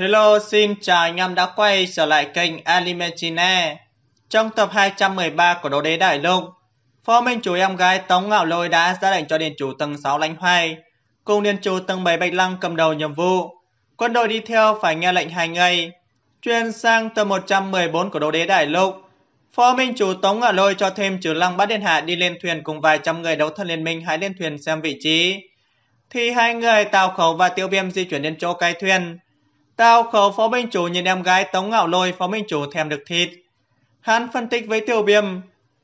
Hello, xin chào anh em đã quay trở lại kênh Alimentine Trong tập 213 của đấu đế Đại Lục, pho minh chủ em gái Tống Ngạo Lôi đã ra lệnh cho điện chủ tầng 6 lánh hoài, cùng điện chủ tầng 7 Bạch Lăng cầm đầu nhiệm vụ. Quân đội đi theo phải nghe lệnh hai ngày. Chuyên sang tập 114 của đấu đế Đại Lục, pho minh chủ Tống Ngạo Lôi cho thêm trừ lăng bát điện hạ đi lên thuyền cùng vài trăm người đấu thân liên minh hãy lên thuyền xem vị trí. Thì hai người Tào Khẩu và Tiêu Viêm di chuyển đến chỗ cái thuyền, Tào khẩu phó minh chủ nhìn em gái Tống Ngạo Lôi phó minh chủ thèm được thịt. Hắn phân tích với Tiêu Biêm,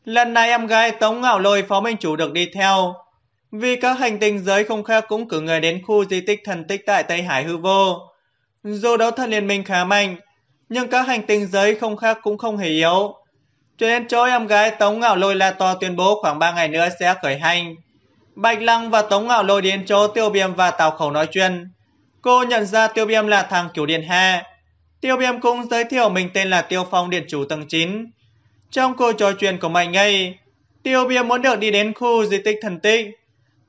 lần này em gái Tống Ngạo Lôi phó minh chủ được đi theo. Vì các hành tinh giới không khác cũng cử người đến khu di tích thần tích tại Tây Hải hư vô. Dù đấu thần liên minh khá mạnh, nhưng các hành tinh giới không khác cũng không hề yếu. Cho nên chỗ em gái Tống Ngạo Lôi La To tuyên bố khoảng 3 ngày nữa sẽ khởi hành. Bạch Lăng và Tống Ngạo Lôi đến chỗ Tiêu Biêm và Tào Khẩu nói chuyện. Cô nhận ra Tiêu Viêm là thằng kiểu điện Hạ. Tiêu Viêm cũng giới thiệu mình tên là Tiêu Phong Điện Chủ tầng 9. Trong cuộc trò chuyện của Mạnh ngay. Tiêu Viêm muốn được đi đến khu di tích thần tích.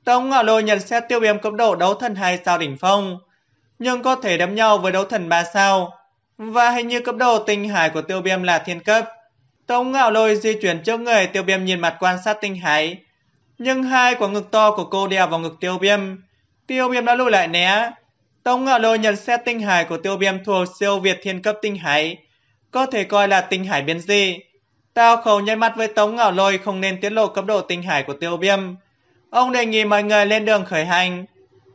Tống Ngạo Lôi nhận xét Tiêu Viêm cấp độ đấu thần 2 sao đỉnh phong, nhưng có thể đấm nhau với đấu thần 3 sao. Và hình như cấp độ tinh hải của Tiêu Viêm là thiên cấp. Tống Ngạo Lôi di chuyển trước người Tiêu Viêm nhìn mặt quan sát tinh hải. Nhưng hai quả ngực to của cô đè vào ngực Tiêu Viêm. Tiêu Viêm đã lùi lại né, Tống Ngạo Lô nhận xét tinh hải của tiêu viêm thuộc siêu việt thiên cấp tinh hải, có thể coi là tinh hải biến dị. Tao khẩu nháy mắt với Tống Ngạo Lôi không nên tiết lộ cấp độ tinh hải của tiêu viêm. Ông đề nghị mọi người lên đường khởi hành.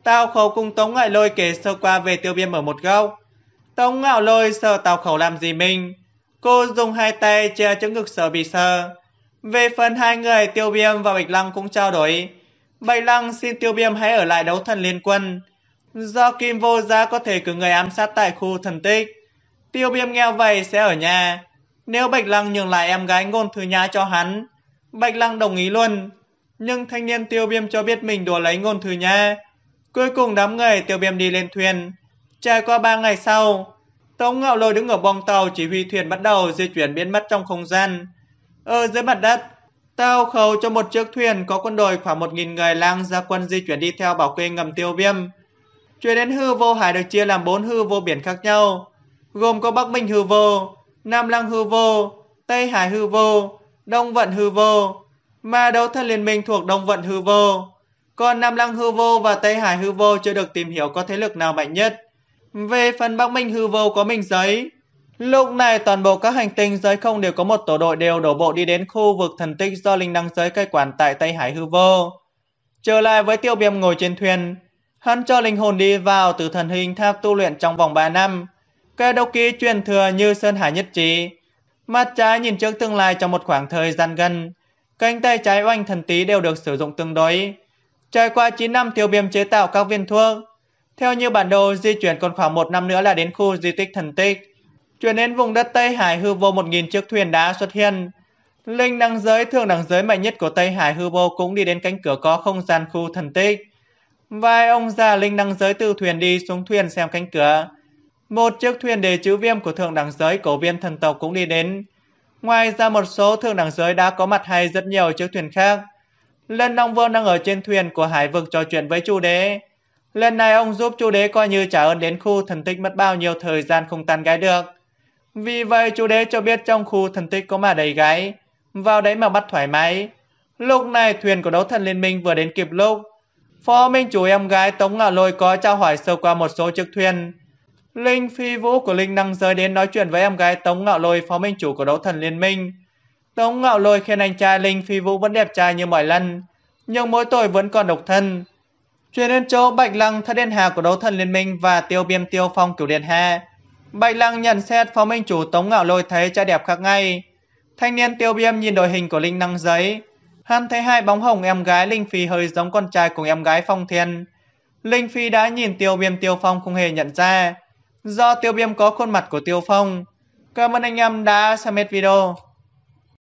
Tao khẩu cùng Tống Ngạo Lôi kể sơ qua về tiêu viêm ở một góc. Tống Ngạo Lôi sợ Tào khẩu làm gì mình. Cô dùng hai tay che trước ngực sợ bị sơ. Về phần hai người tiêu viêm và Bạch Lăng cũng trao đổi. Bạch Lăng xin tiêu viêm hãy ở lại đấu thần liên quân do Kim Vô Giá có thể cử người ám sát tại khu thần tích. Tiêu Viêm nghe vậy sẽ ở nhà. Nếu Bạch Lăng nhường lại em gái ngôn thứ nhã cho hắn, Bạch Lăng đồng ý luôn. Nhưng thanh niên Tiêu Viêm cho biết mình đùa lấy ngôn thứ nhã. Cuối cùng đám người Tiêu Viêm đi lên thuyền. Trải qua ba ngày sau, Tống Ngạo Lôi đứng ở bong tàu chỉ huy thuyền bắt đầu di chuyển biến mất trong không gian. Ở dưới mặt đất, Tao khấu cho một chiếc thuyền có quân đội khoảng 1.000 người lang ra quân di chuyển đi theo bảo kê ngầm tiêu viêm. Chuyển đến hư vô hải được chia làm bốn hư vô biển khác nhau, gồm có Bắc Minh hư vô, Nam Lăng hư vô, Tây Hải hư vô, Đông Vận hư vô. Mà đấu Thân liên minh thuộc Đông Vận hư vô. Còn Nam Lăng hư vô và Tây Hải hư vô chưa được tìm hiểu có thế lực nào mạnh nhất. Về phần Bắc Minh hư vô có mình giấy. Lúc này toàn bộ các hành tinh giới không đều có một tổ đội đều đổ bộ đi đến khu vực thần tích do linh năng giới cai quản tại Tây Hải hư vô. Trở lại với tiêu Biêm ngồi trên thuyền, Hắn cho linh hồn đi vào từ thần hình tháp tu luyện trong vòng 3 năm. đầu Kadoki truyền thừa như Sơn Hải nhất trí. Mắt trái nhìn trước tương lai trong một khoảng thời gian gần. Cánh tay trái oanh thần tí đều được sử dụng tương đối. Trải qua 9 năm tiêu biêm chế tạo các viên thuốc. Theo như bản đồ, di chuyển còn khoảng 1 năm nữa là đến khu di tích thần tích. Chuyển đến vùng đất Tây Hải hư vô 1.000 chiếc thuyền đá xuất hiện. Linh năng giới, thường đẳng giới mạnh nhất của Tây Hải hư vô cũng đi đến cánh cửa có không gian khu thần tích vài ông già linh đăng giới từ thuyền đi xuống thuyền xem cánh cửa. Một chiếc thuyền đề chữ viêm của thượng đẳng giới cổ viêm thần tộc cũng đi đến. Ngoài ra một số thượng đẳng giới đã có mặt hay rất nhiều chiếc thuyền khác. Lân Long Vương đang ở trên thuyền của hải vực trò chuyện với chu đế. Lần này ông giúp chu đế coi như trả ơn đến khu thần tích mất bao nhiêu thời gian không tan gái được. Vì vậy chu đế cho biết trong khu thần tích có mà đầy gái Vào đấy mà bắt thoải mái Lúc này thuyền của đấu thần liên minh vừa đến kịp lúc Phó Minh Chủ em gái Tống Ngạo Lôi có trao hỏi sơ qua một số chiếc thuyền. Linh Phi Vũ của Linh Năng Giới đến nói chuyện với em gái Tống Ngạo Lôi, Phó Minh Chủ của Đấu Thần Liên Minh. Tống Ngạo Lôi khen anh trai Linh Phi Vũ vẫn đẹp trai như mọi lần, nhưng mỗi tội vẫn còn độc thân. Chuyển đến chỗ Bạch Lăng Thất Điện Hà của Đấu Thần Liên Minh và Tiêu Biêm Tiêu Phong Cửu Điện Hà. Bạch Lăng nhận xét Phó Minh Chủ Tống Ngạo Lôi thấy trai đẹp khác ngay. Thanh niên Tiêu Biêm nhìn đội hình của Linh Năng Giấy. Hắn thấy hai bóng hồng em gái Linh Phi hơi giống con trai cùng em gái Phong Thiên. Linh Phi đã nhìn Tiêu Viêm Tiêu Phong không hề nhận ra. Do Tiêu Viêm có khuôn mặt của Tiêu Phong. Cảm ơn anh em đã xem hết video.